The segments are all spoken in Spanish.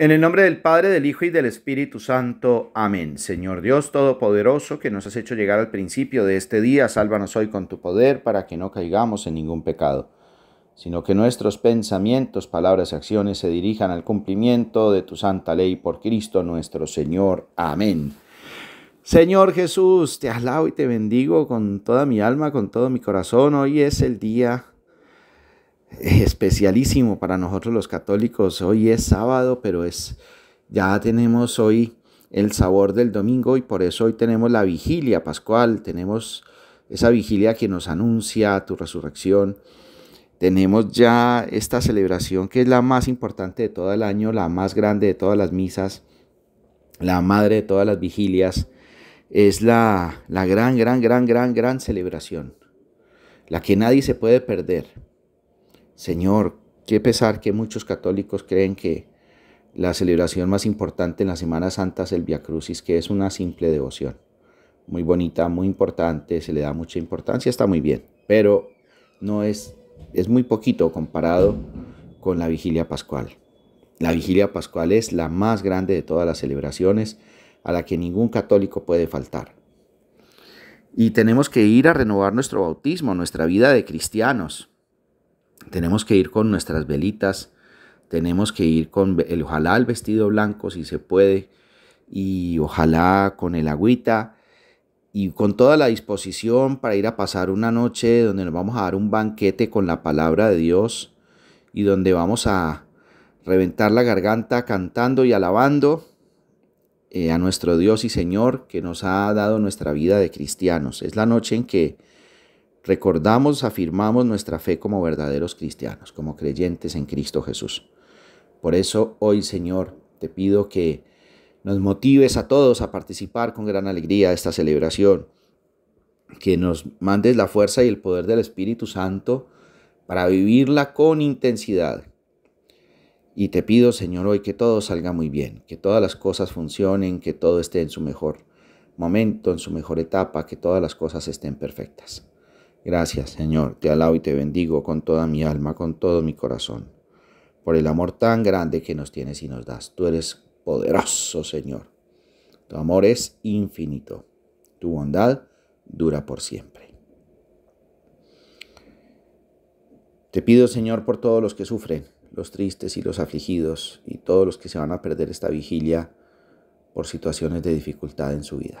En el nombre del Padre, del Hijo y del Espíritu Santo. Amén. Señor Dios Todopoderoso, que nos has hecho llegar al principio de este día, sálvanos hoy con tu poder para que no caigamos en ningún pecado, sino que nuestros pensamientos, palabras y acciones se dirijan al cumplimiento de tu santa ley por Cristo nuestro Señor. Amén. Señor Jesús, te alabo y te bendigo con toda mi alma, con todo mi corazón. Hoy es el día eh, especialísimo para nosotros los católicos. Hoy es sábado, pero es ya tenemos hoy el sabor del domingo y por eso hoy tenemos la vigilia pascual, tenemos esa vigilia que nos anuncia tu resurrección. Tenemos ya esta celebración que es la más importante de todo el año, la más grande de todas las misas, la madre de todas las vigilias. Es la, la gran, gran, gran, gran, gran celebración, la que nadie se puede perder. Señor, qué pesar que muchos católicos creen que la celebración más importante en la Semana Santa es el Via Crucis, que es una simple devoción. Muy bonita, muy importante, se le da mucha importancia, está muy bien, pero no es, es muy poquito comparado con la vigilia pascual. La vigilia pascual es la más grande de todas las celebraciones a la que ningún católico puede faltar. Y tenemos que ir a renovar nuestro bautismo, nuestra vida de cristianos. Tenemos que ir con nuestras velitas, tenemos que ir con el, ojalá el vestido blanco si se puede y ojalá con el agüita y con toda la disposición para ir a pasar una noche donde nos vamos a dar un banquete con la palabra de Dios y donde vamos a reventar la garganta cantando y alabando eh, a nuestro Dios y Señor que nos ha dado nuestra vida de cristianos. Es la noche en que recordamos, afirmamos nuestra fe como verdaderos cristianos, como creyentes en Cristo Jesús. Por eso hoy, Señor, te pido que nos motives a todos a participar con gran alegría de esta celebración, que nos mandes la fuerza y el poder del Espíritu Santo para vivirla con intensidad. Y te pido, Señor, hoy que todo salga muy bien, que todas las cosas funcionen, que todo esté en su mejor momento, en su mejor etapa, que todas las cosas estén perfectas. Gracias, Señor, te alabo y te bendigo con toda mi alma, con todo mi corazón, por el amor tan grande que nos tienes y nos das. Tú eres poderoso, Señor. Tu amor es infinito. Tu bondad dura por siempre. Te pido, Señor, por todos los que sufren, los tristes y los afligidos, y todos los que se van a perder esta vigilia por situaciones de dificultad en su vida.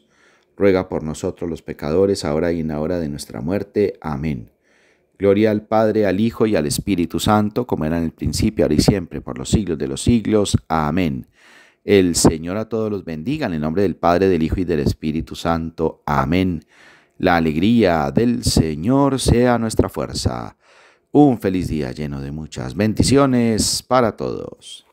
ruega por nosotros los pecadores, ahora y en la hora de nuestra muerte. Amén. Gloria al Padre, al Hijo y al Espíritu Santo, como era en el principio, ahora y siempre, por los siglos de los siglos. Amén. El Señor a todos los bendiga en el nombre del Padre, del Hijo y del Espíritu Santo. Amén. La alegría del Señor sea nuestra fuerza. Un feliz día lleno de muchas bendiciones para todos.